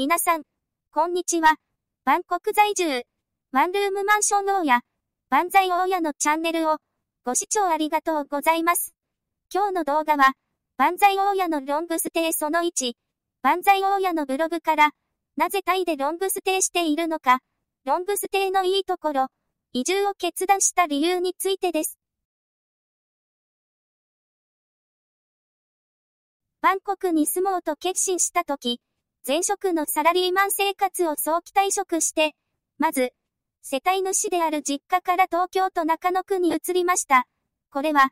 皆さん、こんにちは。バンコク在住、ワンルームマンション大家、万歳大家のチャンネルをご視聴ありがとうございます。今日の動画は、万歳大家のロングステイその1、万歳大家のブログから、なぜタイでロングステイしているのか、ロングステイのいいところ、移住を決断した理由についてです。バンコクに住もうと決心したとき、前職のサラリーマン生活を早期退職して、まず、世帯主である実家から東京都中野区に移りました。これは、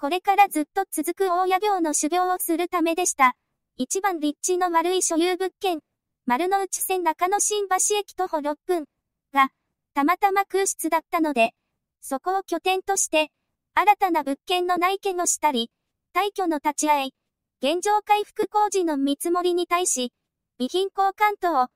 これからずっと続く大屋業の修行をするためでした。一番立地の悪い所有物件、丸の内線中野新橋駅徒歩6分が、たまたま空室だったので、そこを拠点として、新たな物件の内見をしたり、退去の立ち会い、現状回復工事の見積もりに対し、備品交換等を、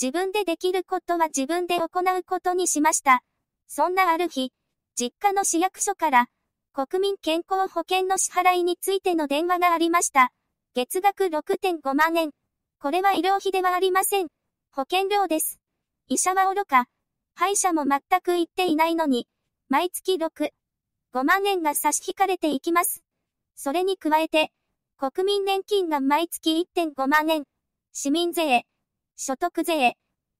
自分でできることは自分で行うことにしました。そんなある日、実家の市役所から、国民健康保険の支払いについての電話がありました。月額6.5万円。これは医療費ではありません。保険料です。医者は愚か。歯医者も全く行っていないのに、毎月6、5万円が差し引かれていきます。それに加えて、国民年金が毎月1.5万円。市民税、所得税、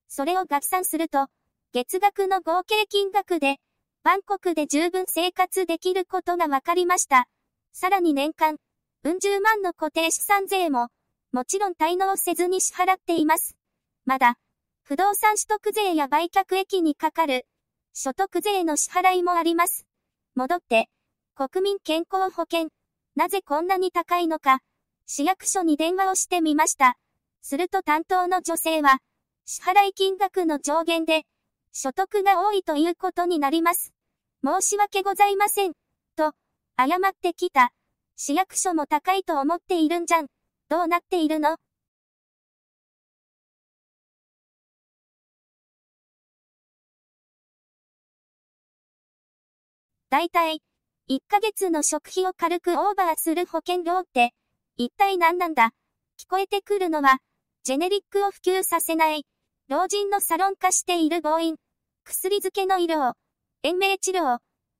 それを合算すると、月額の合計金額で、バンコクで十分生活できることが分かりました。さらに年間、うん十万の固定資産税も、もちろん滞納せずに支払っています。まだ、不動産取得税や売却益にかかる、所得税の支払いもあります。戻って、国民健康保険、なぜこんなに高いのか、市役所に電話をしてみました。すると担当の女性は、支払金額の上限で、所得が多いということになります。申し訳ございません。と、謝ってきた。市役所も高いと思っているんじゃん。どうなっているの大体、1ヶ月の食費を軽くオーバーする保険料って、一体何なんだ聞こえてくるのは、ジェネリックを普及させない、老人のサロン化している病院、薬漬けの医療、延命治療、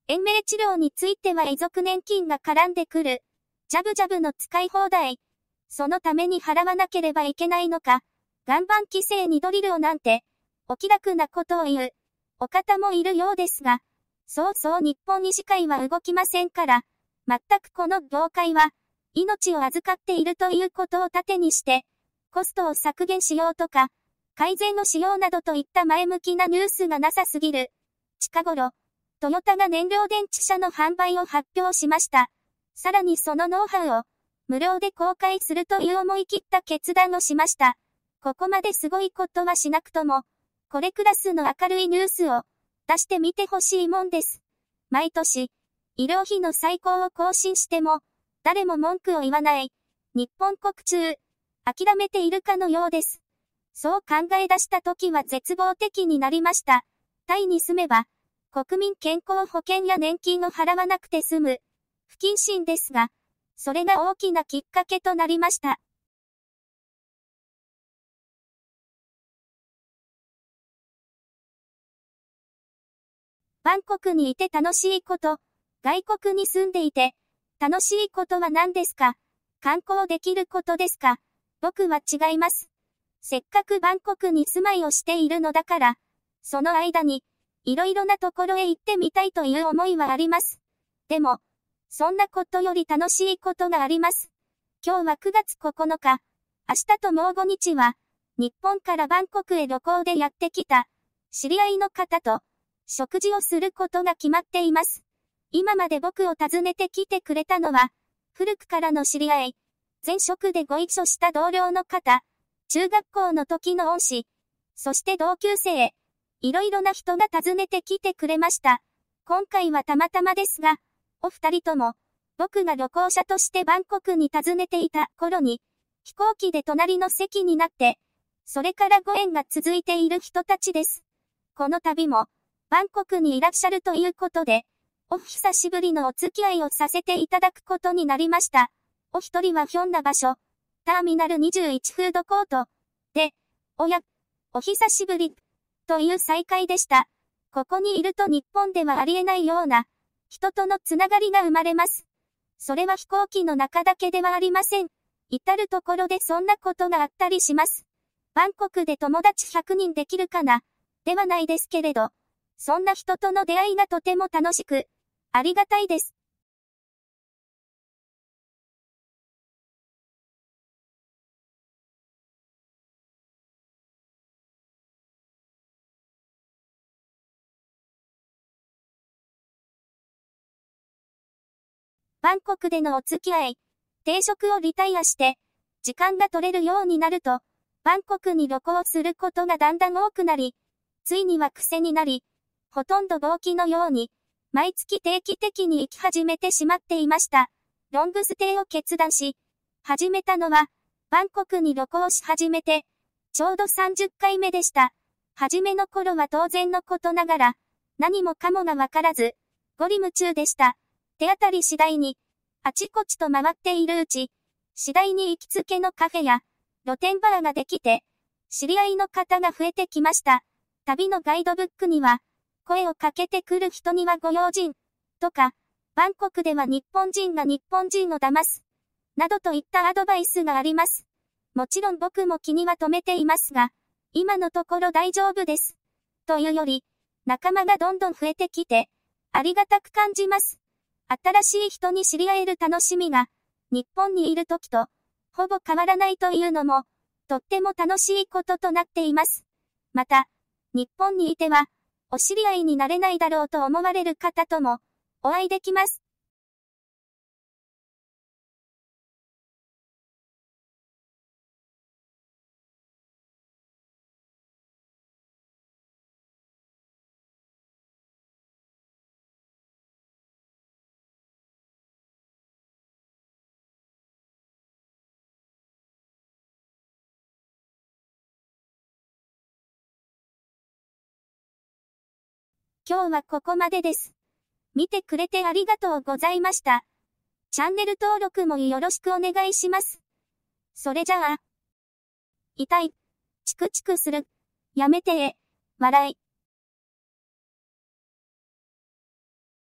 延命治療については遺族年金が絡んでくる、ジャブジャブの使い放題、そのために払わなければいけないのか、岩盤規制にドリルをなんて、お気楽なことを言う、お方もいるようですが、そうそう日本医師会は動きませんから、全くこの業界は、命を預かっているということを盾にして、コストを削減しようとか、改善のしようなどといった前向きなニュースがなさすぎる。近頃、トヨタが燃料電池車の販売を発表しました。さらにそのノウハウを、無料で公開するという思い切った決断をしました。ここまですごいことはしなくとも、これクラスの明るいニュースを出してみてほしいもんです。毎年、医療費の最高を更新しても、誰も文句を言わない、日本国中、諦めているかのようです。そう考え出した時は絶望的になりました。タイに住めば、国民健康保険や年金を払わなくて済む、不謹慎ですが、それが大きなきっかけとなりました。バンコクにいて楽しいこと、外国に住んでいて、楽しいことは何ですか観光できることですか僕は違います。せっかくバンコクに住まいをしているのだから、その間に、いろいろなところへ行ってみたいという思いはあります。でも、そんなことより楽しいことがあります。今日は9月9日、明日ともう5日は、日本からバンコクへ旅行でやってきた、知り合いの方と、食事をすることが決まっています。今まで僕を訪ねてきてくれたのは、古くからの知り合い、前職でご一緒した同僚の方、中学校の時の恩師、そして同級生、いろいろな人が訪ねてきてくれました。今回はたまたまですが、お二人とも、僕が旅行者としてバンコクに訪ねていた頃に、飛行機で隣の席になって、それからご縁が続いている人たちです。この度も、バンコクにいらっしゃるということで、お久しぶりのお付き合いをさせていただくことになりました。お一人はひょんな場所、ターミナル21フードコート、で、おや、お久しぶり、という再会でした。ここにいると日本ではありえないような、人とのつながりが生まれます。それは飛行機の中だけではありません。至るところでそんなことがあったりします。バンコクで友達100人できるかなではないですけれど、そんな人との出会いがとても楽しく、ありがたいです。バンコクでのお付き合い、定職をリタイアして、時間が取れるようになると、バンコクに旅行することがだんだん多くなり、ついには癖になり、ほとんど動機のように、毎月定期的に行き始めてしまっていました。ロングステイを決断し、始めたのは、バンコクに旅行し始めて、ちょうど30回目でした。初めの頃は当然のことながら、何もかもがわからず、ゴリ夢中でした。手当たり次第に、あちこちと回っているうち、次第に行きつけのカフェや、露天バーができて、知り合いの方が増えてきました。旅のガイドブックには、声をかけてくる人にはご用心、とか、バンコクでは日本人が日本人を騙す、などといったアドバイスがあります。もちろん僕も気には留めていますが、今のところ大丈夫です。というより、仲間がどんどん増えてきて、ありがたく感じます。新しい人に知り合える楽しみが、日本にいる時と、ほぼ変わらないというのも、とっても楽しいこととなっています。また、日本にいては、お知り合いになれないだろうと思われる方とも、お会いできます。今日はここまでです。見てくれてありがとうございました。チャンネル登録もよろしくお願いします。それじゃあ。痛い。チクチクする。やめてえ。笑い。